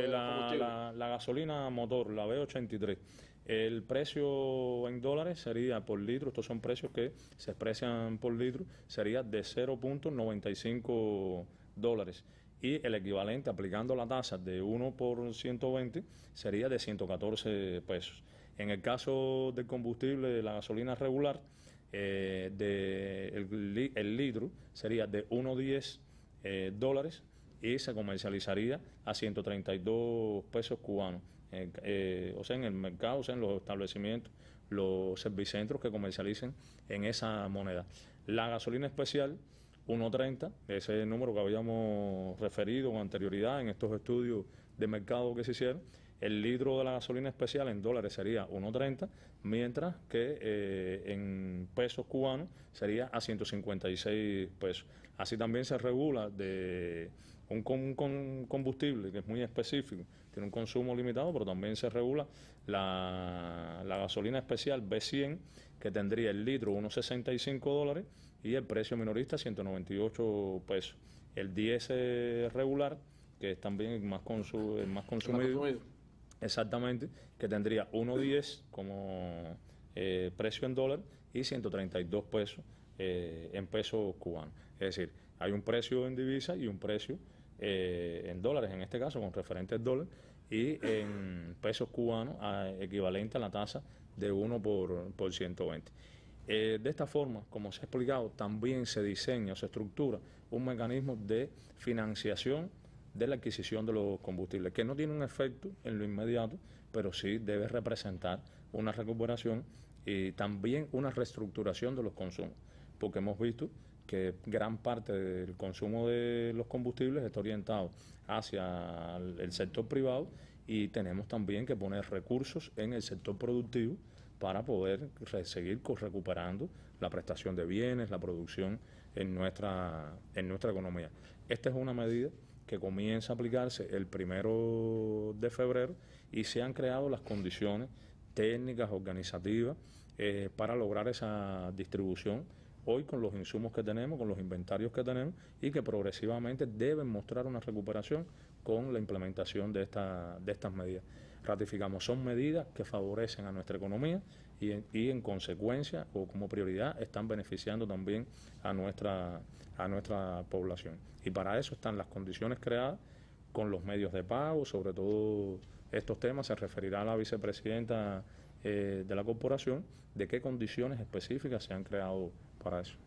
Eh, la, gasolina motor, la B83, el precio en dólares sería por litro, estos son precios que se expresan por litro, sería de 0.95 dólares. Y el equivalente aplicando la tasa de 1 por 120 sería de 114 pesos. En el caso del combustible, la gasolina regular, eh, el, litro sería de 1.10 eh, dólares y se comercializaría a 132 pesos cubanos. Eh, o sea, en el mercado, o sea, en los establecimientos, los servicentros que comercialicen en esa moneda. La gasolina especial 1.30, ese número que habíamos referido con anterioridad en estos estudios de mercado que se hicieron el litro de la gasolina especial en dólares sería 1.30, mientras que eh, en pesos cubanos sería a 156 pesos. Así también se regula de un, combustible que es muy específico, tiene un consumo limitado, pero también se regula la, gasolina especial B100, que tendría el litro 1.65 dólares y el precio minorista 198 pesos. El 10 regular, que es también más, más consumido Exactamente, que tendría 1.10 como eh, precio en dólar y 132 pesos eh, en pesos cubanos. Es decir, hay un precio en divisa y un precio eh, en dólares, en este caso con referente al dólar, y en pesos cubanos equivalente a la tasa de 1 por, por 120. de esta forma, como se ha explicado, también se diseña, o se estructura un mecanismo de financiación de la adquisición de los combustibles, que no tiene un efecto en lo inmediato, pero sí debe representar una recuperación y también una reestructuración de los consumos, porque hemos visto que gran parte del consumo de los combustibles está orientado hacia el sector privado y tenemos también que poner recursos en el sector productivo para poder seguir recuperando la prestación de bienes, la producción en nuestra, en nuestra economía. Esta es una medida que comienza a aplicarse el primero de febrero y se han creado las condiciones técnicas, organizativas, eh, para lograr esa distribución hoy con los insumos que tenemos, con los inventarios que tenemos y que progresivamente deben mostrar una recuperación con la implementación de, de estas medidas. Ratificamos, son medidas que favorecen a nuestra economía, y en, consecuencia o como prioridad están beneficiando también a nuestra, a nuestra población. Y para eso están las condiciones creadas con los medios de pago, sobre todo estos temas se referirá a la vicepresidenta eh, de la corporación de qué condiciones específicas se han creado para eso.